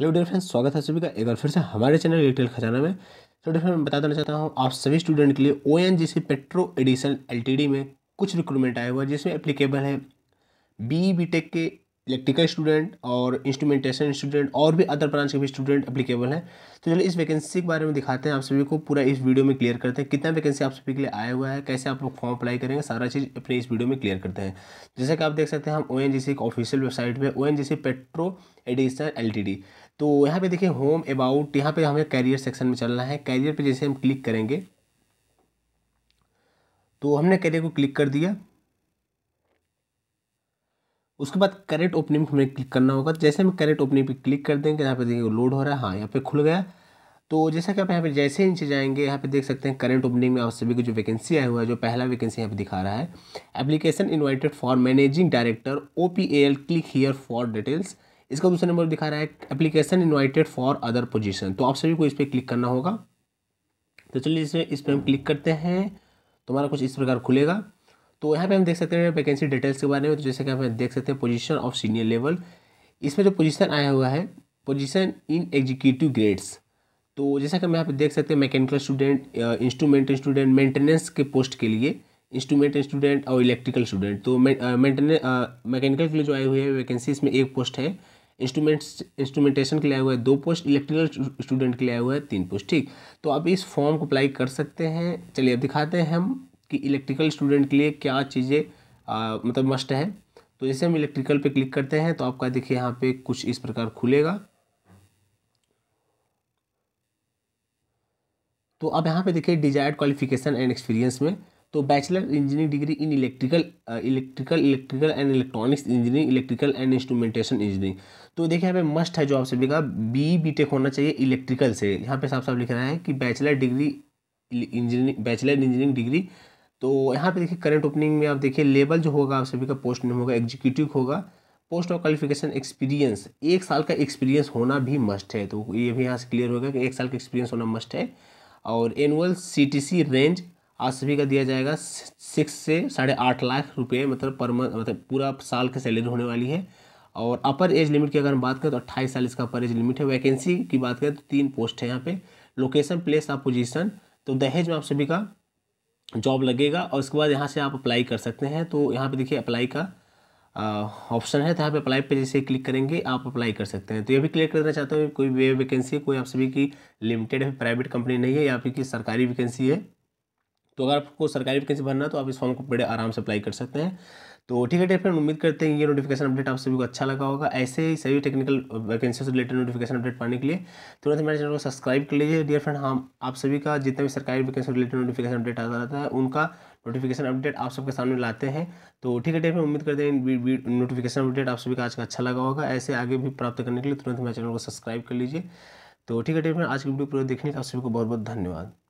hello dear friends स्वागत है सभी का एक बार फिर से हमारे चैनल रिटेल खजाना में तो डियर फ्रेंड बता देना चाहता हूँ आप सभी स्टूडेंट के लिए O N G C petro addition L में कुछ रिक्रूटमेंट आया हुआ है जिसमें एप्लीकेबल है बी बी टेक के इलेक्ट्रिकल स्टूडेंट और इंस्ट्रूमेंटेशन स्टूडेंट और भी अदर ब्रांच के भी स्टूडेंट अप्लीकेबल हैं तो चलिए इस वैकेंसी के बारे में दिखाते हैं आप सभी को पूरा इस वीडियो में क्लियर करते हैं कितना वैकेंसी आप सभी के लिए आया हुआ है कैसे आप लोग फॉर्म अप्लाई करेंगे सारा चीज़ अपने इस वीडियो में क्लियर करते हैं जैसे कि आप देख सकते हैं हम O N G C official website पर O N G C petro additional L T D तो यहाँ पे देखिए होम अबाउट यहाँ पे हमें कैरियर सेक्शन में चलना है कैरियर पे जैसे हम क्लिक करेंगे तो हमने कैरियर को क्लिक कर दिया उसके बाद करेक्ट ओपनिंग हमें क्लिक करना होगा जैसे हम करेक्ट ओपनिंग पे क्लिक कर देंगे यहाँ पे देखिए लोड हो रहा है हाँ यहाँ पे खुल गया तो जैसा कि आप यहाँ पे जैसे नीचे जाएंगे यहाँ पे देख सकते हैं करंट ओपनिंग में आप सभी को जो वैकेंसी आया हुआ है जो पहला वैकेंसी यहाँ पे दिखा रहा है application invited for managing director OPL click here for details इसका दूसरा नंबर दिखा रहा है application invited for other position तो आप सभी को इस पर क्लिक करना होगा तो चलिए इसमें इस पर हम क्लिक करते हैं तो हमारा कुछ इस प्रकार खुलेगा तो यहाँ पे हम देख सकते हैं वैकेंसी डिटेल्स के बारे में तो जैसे कि हम देख सकते हैं पोजीशन ऑफ सीनियर लेवल इसमें जो पोजीशन आया हुआ है पोजीशन इन एग्जीक्यूटिव ग्रेड्स तो जैसा कि हम यहाँ पे देख सकते हैं mechanical student instrument student maintenance के पोस्ट के लिए इंस्ट्रूमेंट स्टूडेंट और इलेक्ट्रिकल स्टूडेंट तो मैकेनिकल uh, uh, के लिए जो आए हुए हैं वैकेंसी इसमें एक पोस्ट है इंस्ट्रूमेंट्स इंस्ट्रूमेंटेशन के लिए आया हुआ है दो पोस्ट इलेक्ट्रिकल स्टूडेंट के लिए आया हुआ है तीन पोस्ट ठीक तो आप इस फॉर्म को अप्लाई कर सकते हैं चलिए अब दिखाते हैं हम कि इलेक्ट्रिकल स्टूडेंट के लिए क्या चीज़ें मतलब मस्ट है तो जैसे हम इलेक्ट्रिकल पे क्लिक करते हैं तो आपका देखिए यहाँ पे कुछ इस प्रकार खुलेगा तो अब यहाँ पे देखिए डिजायर्ड क्वालिफिकेशन एंड एक्सपीरियंस में तो bachelor engineering degree in electrical electrical electrical and electronics engineering electrical and instrumentation engineering तो देखिए यहाँ पे मस्ट है जो आप सभी का बी बी टेक होना चाहिए इलेक्ट्रिकल से यहाँ पे साफ साफ लिख रहा है कि bachelor degree engineering bachelor engineering degree तो यहाँ पे देखिए करंट ओपनिंग में आप देखिए लेवल जो होगा आप सभी का पोस्ट नेम होगा एग्जीक्यूटिव होगा पोस्ट और क्वालिफिकेशन एक्सपीरियंस एक साल का एक्सपीरियंस होना भी मस्ट है तो ये भी यहाँ से क्लियर होगा कि एक साल का एक्सपीरियंस होना मस्ट है और एनुअल सी रेंज आज सभी का दिया जाएगा सिक्स से साढ़े आठ लाख रुपये मतलब पर मंथ मतलब पूरा साल की सैलरी होने वाली है और अपर एज लिमिट की अगर हम बात करें तो अट्ठाईस साल इसका अपर एज लिमिट है वैकेंसी की बात करें तो तीन पोस्ट है यहाँ पे लोकेशन प्लेस ऑफ पोजीशन तो दहेज में आप सभी का जॉब लगेगा और उसके बाद यहाँ से आप अप्लाई कर सकते हैं तो यहाँ पर देखिए अप्लाई का ऑप्शन है तो यहाँ पे अप्लाई पे जैसे क्लिक करेंगे आप अप्लाई कर सकते हैं तो ये भी क्लियर करना चाहते हो कोई वे वैकेंसी कोई आप सभी की लिमिटेड है प्राइवेट कंपनी नहीं है या फिर की सरकारी वैकेंसी है तो अगर आपको सरकारी वैकेंसी भरना तो आप इस फॉर्म को बड़े आराम से अप्लाई कर सकते हैं तो ठीक है डेट फ्रेंड उम्मीद करते हैं ये नोटिफिकेशन अपडेट आप सभी को अच्छा लगा होगा ऐसे ही सभी टेक्निकल वैकेंसी से रिलेटेड नोटिफिकेशन अपडेट पाने के लिए तुरंत हमारे चैनल को सब्सक्राइब कर लीजिए डियर फ्रेंड हम आप सभी का जितना भी सरकारी वैकेंसी रिलेटेड नोटिफिकेशन अपडेट आता रहता है उनका नोटिफिकेशन अपडेट आप सबके सामने लाते हैं तो ठीक है डेट फ्रेंड उम्मीद करते हैं नोटिफिकेशन अपडेट आप सभी का आज का अच्छा लगा होगा ऐसे आगे भी प्राप्त करने के लिए तुरंत हमारे चैनल को सब्सक्राइब कर लीजिए तो ठीक है डेट फ्रेंड आज की वीडियो पूरा देखने का आप सभी को बहुत बहुत धन्यवाद